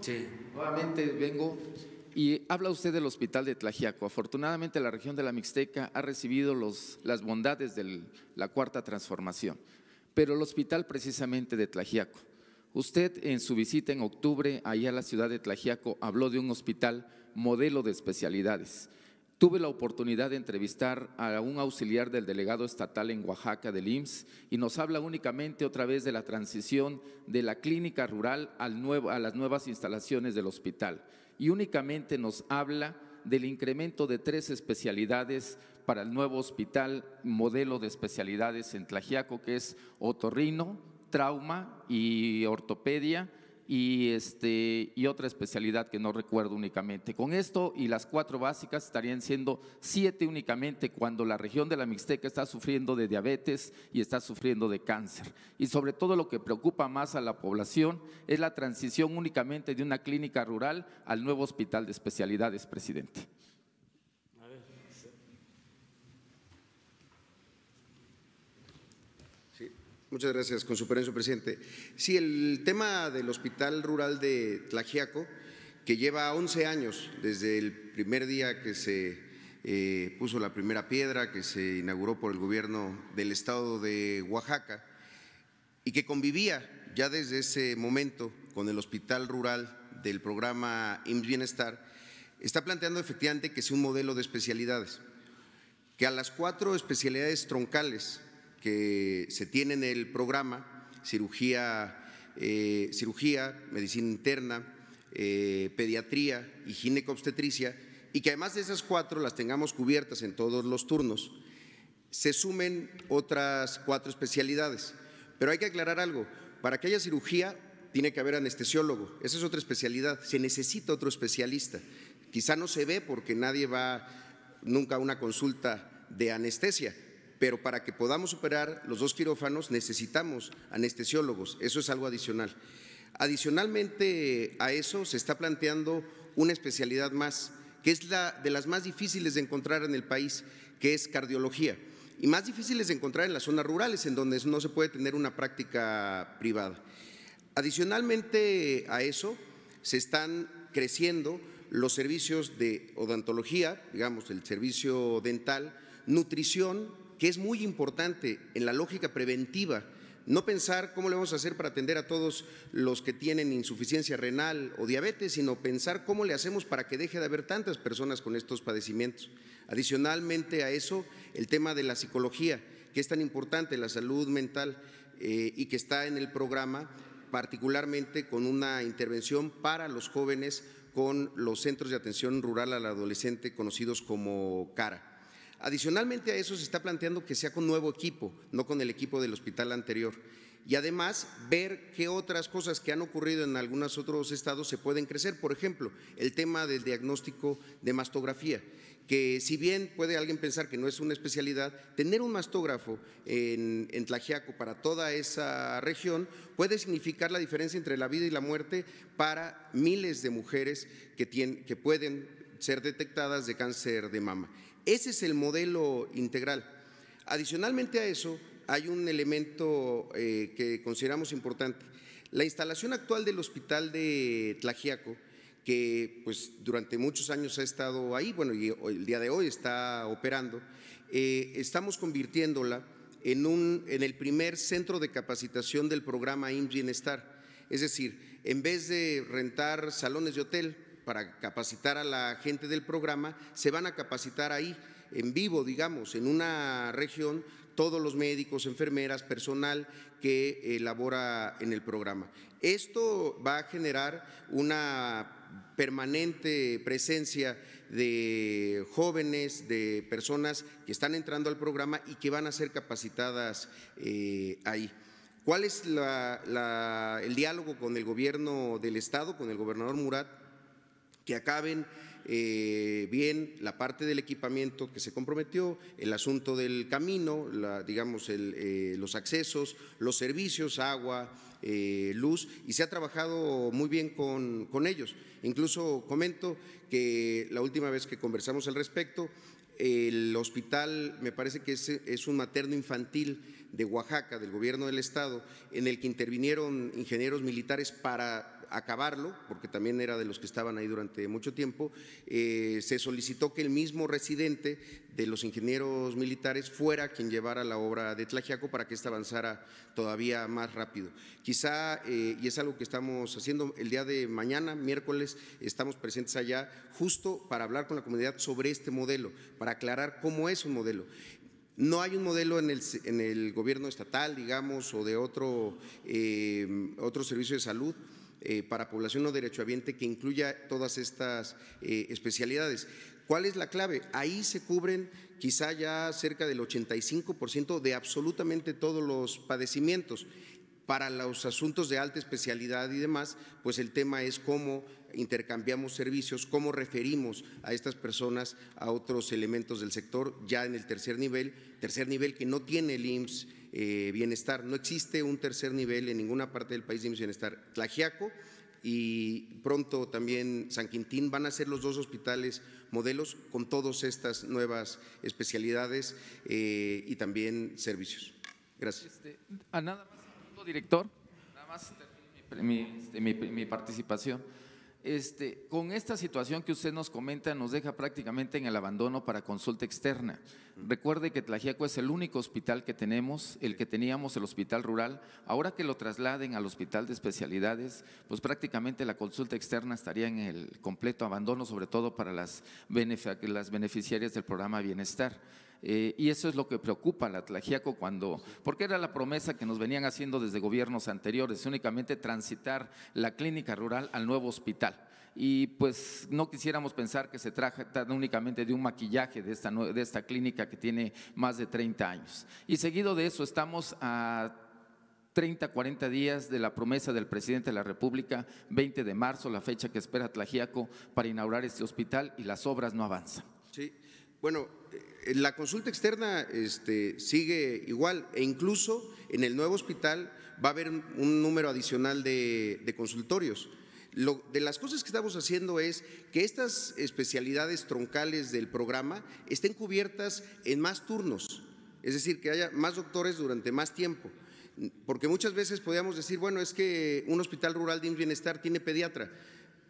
Sí. Nuevamente vengo. Y habla usted del hospital de Tlajiaco. Afortunadamente la región de la Mixteca ha recibido las bondades de la cuarta transformación, pero el hospital precisamente de Tlajiaco. Usted en su visita en octubre allá a la ciudad de Tlajiaco habló de un hospital modelo de especialidades. Tuve la oportunidad de entrevistar a un auxiliar del delegado estatal en Oaxaca del IMSS y nos habla únicamente otra vez de la transición de la clínica rural a las nuevas instalaciones del hospital y únicamente nos habla del incremento de tres especialidades para el nuevo hospital modelo de especialidades en Tlajiaco, que es otorrino, trauma y ortopedia y, este, y otra especialidad que no recuerdo únicamente. Con esto y las cuatro básicas estarían siendo siete únicamente cuando la región de la Mixteca está sufriendo de diabetes y está sufriendo de cáncer. Y sobre todo lo que preocupa más a la población es la transición únicamente de una clínica rural al nuevo hospital de especialidades, presidente. Muchas gracias, con su permiso, presidente. Sí, el tema del Hospital Rural de Tlajiaco, que lleva 11 años desde el primer día que se eh, puso la primera piedra, que se inauguró por el gobierno del estado de Oaxaca, y que convivía ya desde ese momento con el Hospital Rural del programa IMSS Bienestar, está planteando efectivamente que sea un modelo de especialidades, que a las cuatro especialidades troncales que se tiene en el programa, cirugía, eh, cirugía medicina interna, eh, pediatría y gineco-obstetricia, y que además de esas cuatro las tengamos cubiertas en todos los turnos, se sumen otras cuatro especialidades. Pero hay que aclarar algo, para que haya cirugía tiene que haber anestesiólogo, esa es otra especialidad, se necesita otro especialista. Quizá no se ve porque nadie va nunca a una consulta de anestesia, pero para que podamos superar los dos quirófanos necesitamos anestesiólogos, eso es algo adicional. Adicionalmente a eso se está planteando una especialidad más, que es la de las más difíciles de encontrar en el país, que es cardiología, y más difíciles de encontrar en las zonas rurales, en donde no se puede tener una práctica privada. Adicionalmente a eso, se están creciendo los servicios de odontología, digamos, el servicio dental, nutrición, que es muy importante en la lógica preventiva. No pensar cómo le vamos a hacer para atender a todos los que tienen insuficiencia renal o diabetes, sino pensar cómo le hacemos para que deje de haber tantas personas con estos padecimientos. Adicionalmente a eso, el tema de la psicología, que es tan importante, la salud mental eh, y que está en el programa, particularmente con una intervención para los jóvenes con los centros de atención rural al adolescente conocidos como CARA. Adicionalmente a eso se está planteando que sea con nuevo equipo, no con el equipo del hospital anterior. Y además ver qué otras cosas que han ocurrido en algunos otros estados se pueden crecer. Por ejemplo, el tema del diagnóstico de mastografía que si bien puede alguien pensar que no es una especialidad, tener un mastógrafo en, en, para toda esa región puede significar la diferencia entre la vida y la muerte para miles de mujeres que pueden ser detectadas de cáncer de mama. Ese es el modelo integral. Adicionalmente a eso, hay un elemento eh, que consideramos importante. La instalación actual del hospital de Tlajiaco, que pues durante muchos años ha estado ahí, bueno, y el día de hoy está operando, eh, estamos convirtiéndola en, un, en el primer centro de capacitación del programa IMSS Bienestar. Es decir, en vez de rentar salones de hotel, para capacitar a la gente del programa, se van a capacitar ahí, en vivo, digamos, en una región, todos los médicos, enfermeras, personal que elabora en el programa. Esto va a generar una permanente presencia de jóvenes, de personas que están entrando al programa y que van a ser capacitadas eh, ahí. ¿Cuál es el diálogo con el gobierno del Estado, con el gobernador Murat? que acaben eh, bien la parte del equipamiento que se comprometió, el asunto del camino, la, digamos, eh, los accesos, los servicios, agua, eh, luz, y se ha trabajado muy bien con, ellos. Incluso comento que la última vez que conversamos al respecto, el hospital me parece que es, es un materno infantil de Oaxaca, del gobierno del Estado, en el que intervinieron ingenieros militares para acabarlo, porque también era de los que estaban ahí durante mucho tiempo, eh, se solicitó que el mismo residente de los ingenieros militares fuera quien llevara la obra de Tlajiaco para que ésta avanzara todavía más rápido. Quizá, eh, y es algo que estamos haciendo el día de mañana, miércoles, estamos presentes allá justo para hablar con la comunidad sobre este modelo, para aclarar cómo es un modelo. No hay un modelo en el, en el gobierno estatal, digamos, o de otro, eh, otro servicio de salud eh, para población no derechohabiente que incluya todas estas eh, especialidades. ¿Cuál es la clave? Ahí se cubren quizá ya cerca del 85% de absolutamente todos los padecimientos para los asuntos de alta especialidad y demás, pues el tema es cómo intercambiamos servicios, cómo referimos a estas personas a otros elementos del sector, ya en el tercer nivel, tercer nivel que no tiene el IMSS eh, Bienestar, no existe un tercer nivel en ninguna parte del país de IMSS Bienestar. Tlajiaco y pronto también San Quintín van a ser los dos hospitales modelos con todas estas nuevas especialidades eh, y también servicios. Gracias. Este, a nada director? Nada más este, mi, mi, participación. Este, con esta situación que usted nos comenta, nos deja prácticamente en el abandono para consulta externa. Recuerde que Tlajiaco es el único hospital que tenemos, el que teníamos el hospital rural. Ahora que lo trasladen al hospital de especialidades, pues prácticamente la consulta externa estaría en el completo abandono, sobre todo para las, las beneficiarias del programa Bienestar. Eh, y eso es lo que preocupa a la cuando, porque era la promesa que nos venían haciendo desde gobiernos anteriores, únicamente transitar la clínica rural al nuevo hospital y pues no quisiéramos pensar que se trata únicamente de un maquillaje de esta, de esta clínica que tiene más de 30 años. Y seguido de eso estamos a 30, 40 días de la promesa del presidente de la República, 20 de marzo, la fecha que espera Tlajiaco para inaugurar este hospital y las obras no avanzan. Sí. Bueno, eh, la consulta externa este, sigue igual e incluso en el nuevo hospital va a haber un número adicional de, de consultorios. Lo, de las cosas que estamos haciendo es que estas especialidades troncales del programa estén cubiertas en más turnos, es decir, que haya más doctores durante más tiempo. Porque muchas veces podíamos decir, bueno, es que un hospital rural de bienestar tiene pediatra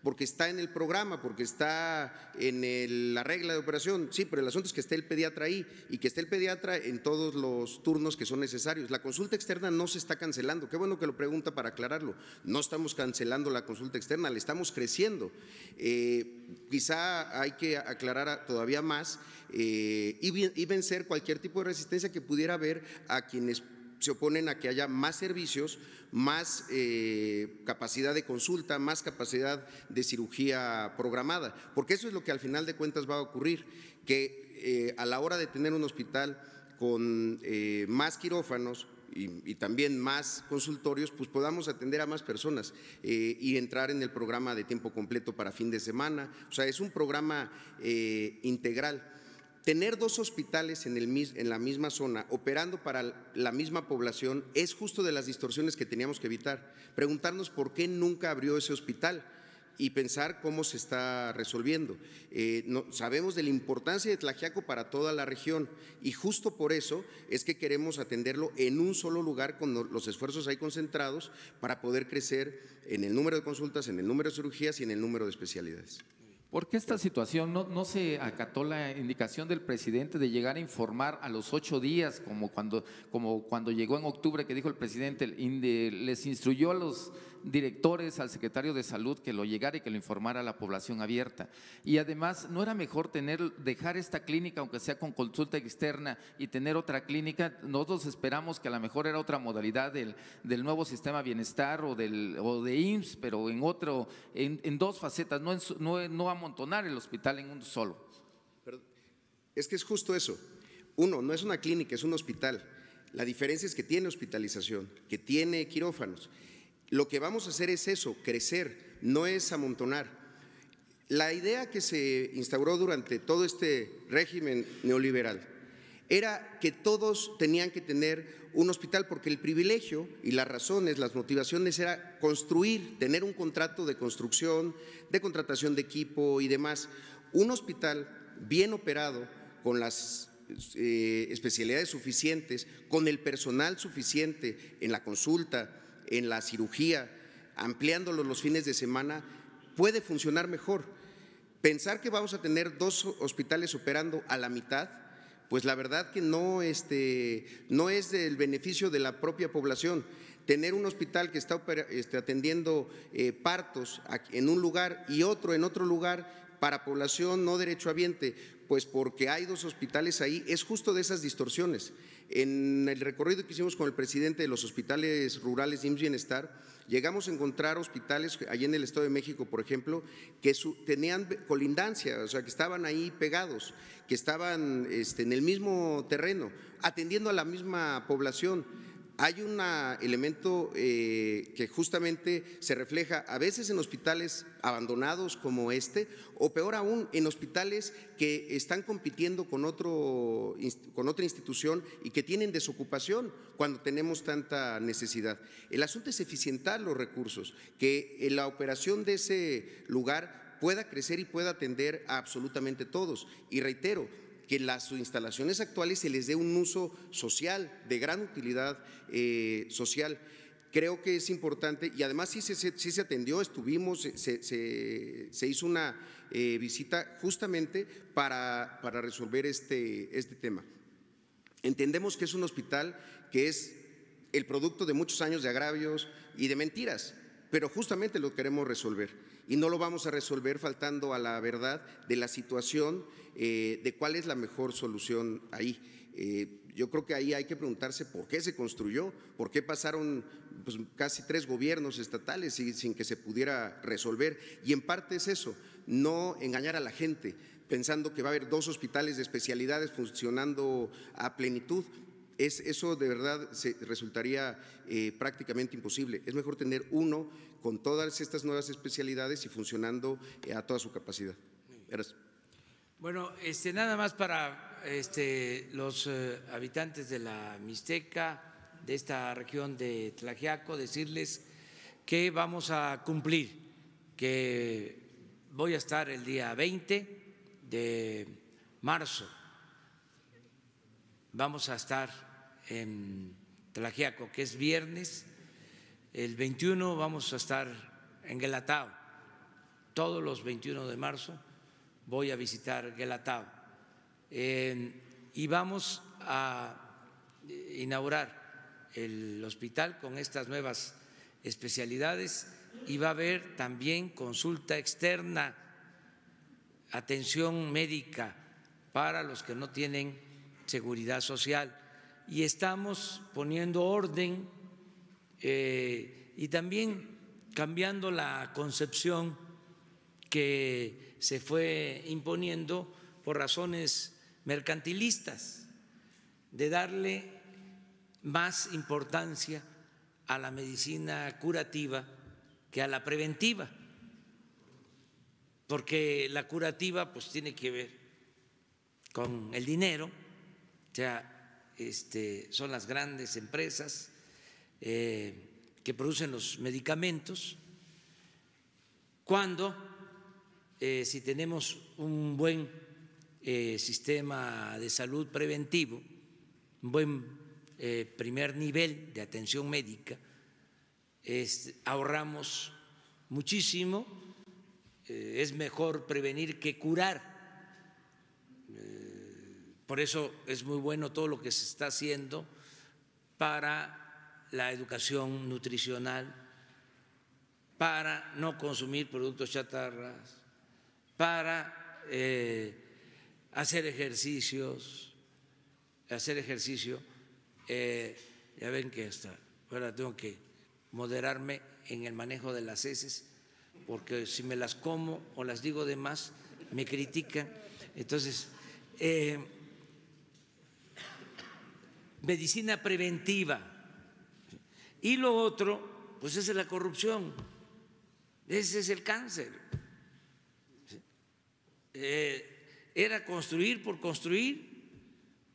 porque está en el programa, porque está en la regla de operación. Sí, pero el asunto es que esté el pediatra ahí y que esté el pediatra en todos los turnos que son necesarios. La consulta externa no se está cancelando. Qué bueno que lo pregunta para aclararlo. No estamos cancelando la consulta externa, le estamos creciendo. Eh, quizá hay que aclarar todavía más eh, y vencer cualquier tipo de resistencia que pudiera haber a quienes se oponen a que haya más servicios, más eh, capacidad de consulta, más capacidad de cirugía programada, porque eso es lo que al final de cuentas va a ocurrir, que eh, a la hora de tener un hospital con eh, más quirófanos, y, también más consultorios, pues podamos atender a más personas y entrar en el programa de tiempo completo para fin de semana. O sea, es un programa integral. Tener dos hospitales en, el, en, la misma zona, operando para la misma población, es justo de las distorsiones que teníamos que evitar. Preguntarnos por qué nunca abrió ese hospital y pensar cómo se está resolviendo. Eh, sabemos de la importancia de Tlajiaco para toda la región y justo por eso es que queremos atenderlo en un solo lugar con los esfuerzos ahí concentrados para poder crecer en el número de consultas, en el número de cirugías y en el número de especialidades. ¿Por qué esta situación no, no, se acató la indicación del presidente de llegar a informar a los ocho días, como cuando, como cuando llegó en octubre que dijo el presidente, les instruyó a los directores, al secretario de salud que lo llegara y que lo informara a la población abierta. Y además, ¿no era mejor tener, dejar esta clínica, aunque sea con consulta externa, y tener otra clínica? Nosotros esperamos que a lo mejor era otra modalidad del, nuevo sistema bienestar o, del, de IMSS, pero en otro, en, dos facetas, no, no, amontonar el hospital en un solo. Es que es justo eso. Uno, no es una clínica, es un hospital. La diferencia es que tiene hospitalización, que tiene quirófanos. Lo que vamos a hacer es eso, crecer, no es amontonar. La idea que se instauró durante todo este régimen neoliberal era que todos tenían que tener un hospital porque el privilegio y las razones, las motivaciones era construir, tener un contrato de construcción, de contratación de equipo y demás. Un hospital bien operado, con las eh, especialidades suficientes, con el personal suficiente en la consulta, en la cirugía, ampliándolo los fines de semana, puede funcionar mejor. Pensar que vamos a tener dos hospitales operando a la mitad, pues la verdad que no, este, no es del beneficio de la propia población. Tener un hospital que está este, atendiendo eh, partos en un lugar y otro en otro lugar para población no derechohabiente? Pues porque hay dos hospitales ahí, es justo de esas distorsiones. En el recorrido que hicimos con el presidente de los hospitales rurales IMSS Bienestar, llegamos a encontrar hospitales allí en el Estado de México, por ejemplo, que tenían colindancia, o sea, que estaban ahí pegados, que estaban este, en el mismo terreno, atendiendo a la misma población hay un elemento eh, que justamente se refleja a veces en hospitales abandonados como este, o peor aún, en hospitales que están compitiendo con, otro, con otra institución y que tienen desocupación cuando tenemos tanta necesidad. El asunto es eficientar los recursos, que eh, la operación de ese lugar pueda crecer y pueda atender a absolutamente todos. Y reitero, que las instalaciones actuales se les dé un uso social, de gran utilidad eh, social creo que es importante y además sí se, se atendió, estuvimos, se, se, hizo una eh, visita justamente para, para resolver este, este tema. Entendemos que es un hospital que es el producto de muchos años de agravios y de mentiras pero justamente lo queremos resolver. Y no lo vamos a resolver faltando a la verdad de la situación, eh, de cuál es la mejor solución ahí. Eh, yo creo que ahí hay que preguntarse por qué se construyó, por qué pasaron pues, casi tres gobiernos estatales sin que se pudiera resolver. Y en parte es eso, no engañar a la gente pensando que va a haber dos hospitales de especialidades funcionando a plenitud es, eso de verdad se, resultaría eh, prácticamente imposible. Es mejor tener uno con todas estas nuevas especialidades y funcionando eh, a toda su capacidad. Bueno, este, nada más para este, los eh, habitantes de la Mixteca, de esta región de Tlajiaco, decirles que vamos a cumplir, que voy a estar el día 20 de marzo, vamos a estar en que es viernes. El 21 vamos a estar en Guelatao. Todos los 21 de marzo voy a visitar Guelatao. y vamos a inaugurar el hospital con estas nuevas especialidades y va a haber también consulta externa, atención médica para los que no tienen seguridad social y estamos poniendo orden eh, y también cambiando la concepción que se fue imponiendo por razones mercantilistas, de darle más importancia a la medicina curativa que a la preventiva, porque la curativa pues tiene que ver con el dinero, o sea, este, son las grandes empresas eh, que producen los medicamentos, cuando eh, si tenemos un buen eh, sistema de salud preventivo, un buen primer nivel de atención médica, ahorramos muchísimo, es mejor prevenir que curar por eso es muy bueno todo lo que se está haciendo para la educación nutricional, para no consumir productos chatarras, para eh, hacer ejercicios, hacer ejercicio. Eh, ya ven que hasta ahora tengo que moderarme en el manejo de las heces, porque si me las como o las digo de más, me critican. Entonces, eh, medicina preventiva. Y lo otro, pues es la corrupción, ese es el cáncer. Eh, era construir por construir,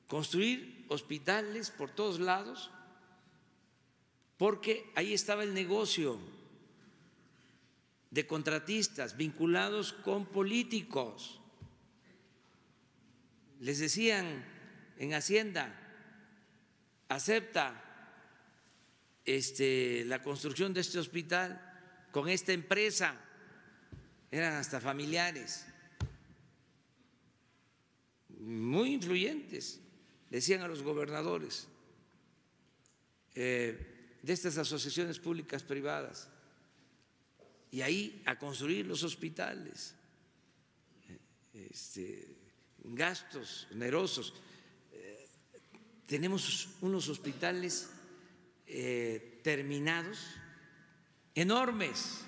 construir hospitales por todos lados, porque ahí estaba el negocio de contratistas vinculados con políticos. Les decían en Hacienda, acepta este, la construcción de este hospital con esta empresa, eran hasta familiares muy influyentes, decían a los gobernadores eh, de estas asociaciones públicas privadas, y ahí a construir los hospitales, eh, este, gastos onerosos tenemos unos hospitales eh, terminados enormes,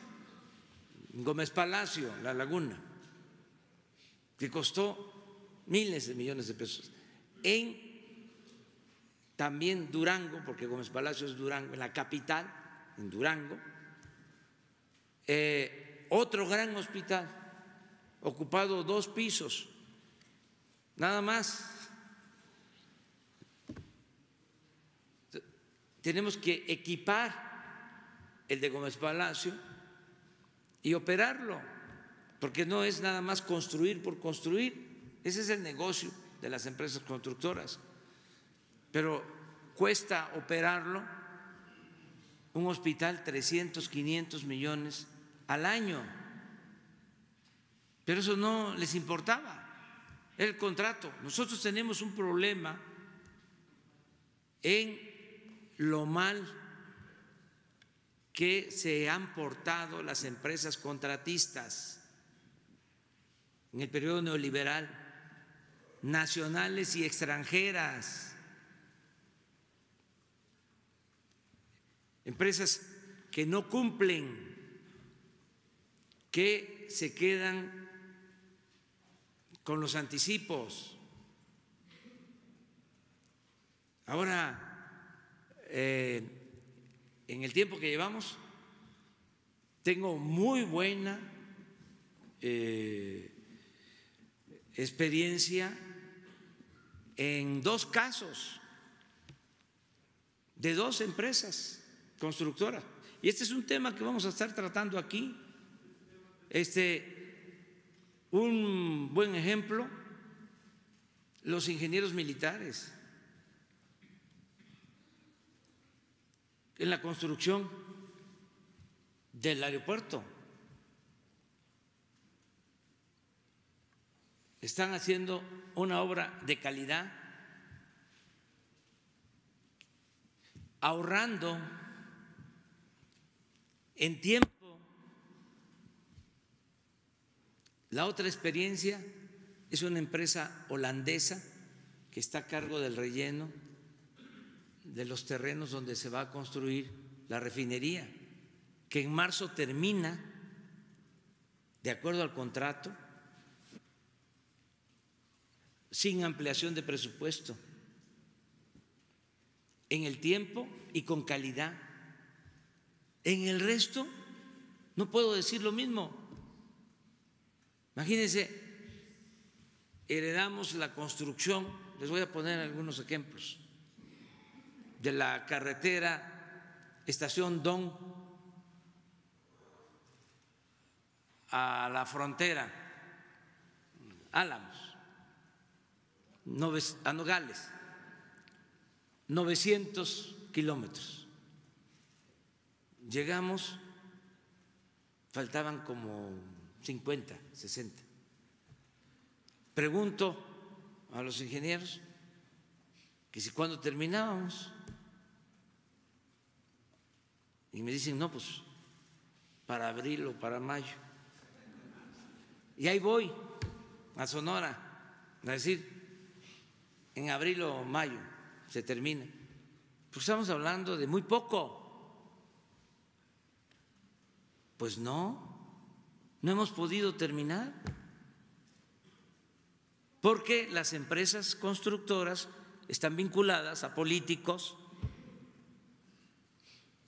Gómez Palacio, La Laguna, que costó miles de millones de pesos. En también Durango, porque Gómez Palacio es Durango, en la capital, en Durango, eh, otro gran hospital, ocupado dos pisos, nada más tenemos que equipar el de Gómez Palacio y operarlo, porque no es nada más construir por construir, ese es el negocio de las empresas constructoras, pero cuesta operarlo un hospital 300, 500 millones al año, pero eso no les importaba, el contrato. Nosotros tenemos un problema en lo mal que se han portado las empresas contratistas en el periodo neoliberal, nacionales y extranjeras, empresas que no cumplen, que se quedan con los anticipos. Ahora, eh, en el tiempo que llevamos, tengo muy buena eh, experiencia en dos casos de dos empresas constructoras. Y este es un tema que vamos a estar tratando aquí. Este, un buen ejemplo, los ingenieros militares. en la construcción del aeropuerto. Están haciendo una obra de calidad, ahorrando en tiempo. La otra experiencia es una empresa holandesa que está a cargo del relleno de los terrenos donde se va a construir la refinería, que en marzo termina, de acuerdo al contrato, sin ampliación de presupuesto, en el tiempo y con calidad. En el resto no puedo decir lo mismo. Imagínense, heredamos la construcción, les voy a poner algunos ejemplos de la carretera Estación Don a la frontera, Álamos, a Nogales, 900 kilómetros. Llegamos, faltaban como 50, 60. Pregunto a los ingenieros que si cuando terminábamos, y me dicen, no, pues para abril o para mayo. Y ahí voy a Sonora, a decir, en abril o mayo se termina. Pues estamos hablando de muy poco. Pues no, no hemos podido terminar. Porque las empresas constructoras están vinculadas a políticos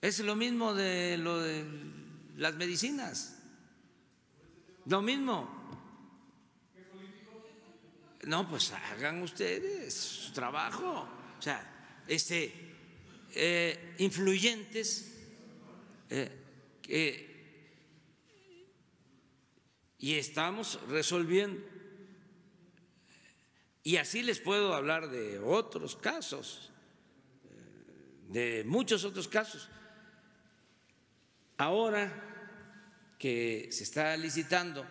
es lo mismo de lo de las medicinas. Lo mismo. No, pues hagan ustedes su trabajo. O sea, este, eh, influyentes eh, y estamos resolviendo. Y así les puedo hablar de otros casos, eh, de muchos otros casos. Ahora que se está licitando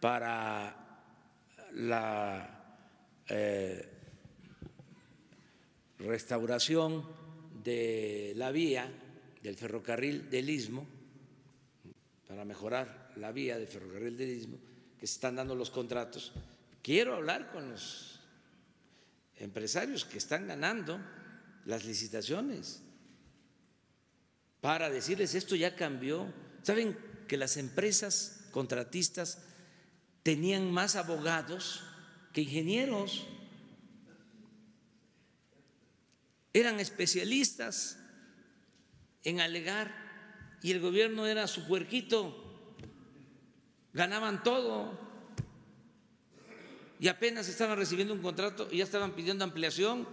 para la eh, restauración de la vía del ferrocarril del Istmo, para mejorar la vía del ferrocarril del Istmo, que se están dando los contratos. Quiero hablar con los empresarios que están ganando las licitaciones para decirles esto ya cambió. ¿Saben que las empresas contratistas tenían más abogados que ingenieros? Eran especialistas en alegar y el gobierno era su puerquito, ganaban todo y apenas estaban recibiendo un contrato y ya estaban pidiendo ampliación.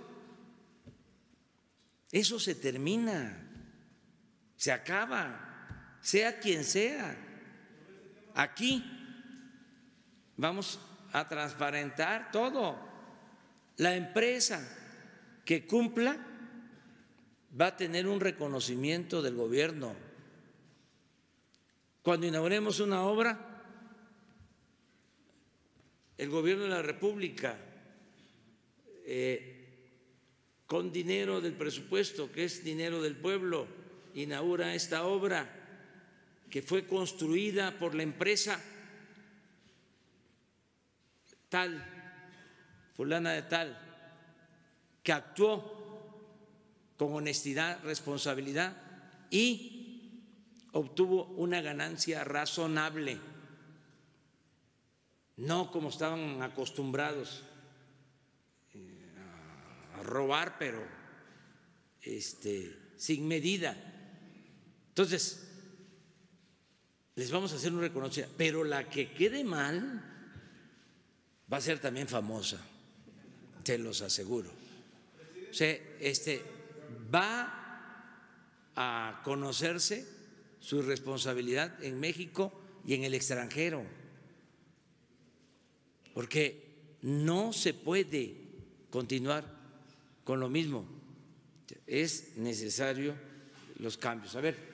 Eso se termina se acaba, sea quien sea. Aquí vamos a transparentar todo. La empresa que cumpla va a tener un reconocimiento del gobierno. Cuando inauguremos una obra, el gobierno de la República, eh, con dinero del presupuesto, que es dinero del pueblo, inaugura esta obra que fue construida por la empresa tal, fulana de tal, que actuó con honestidad, responsabilidad y obtuvo una ganancia razonable, no como estaban acostumbrados eh, a robar, pero este, sin medida. Entonces, les vamos a hacer un reconocimiento, pero la que quede mal va a ser también famosa, te los aseguro. O sea, este, va a conocerse su responsabilidad en México y en el extranjero, porque no se puede continuar con lo mismo, es necesario los cambios. A ver.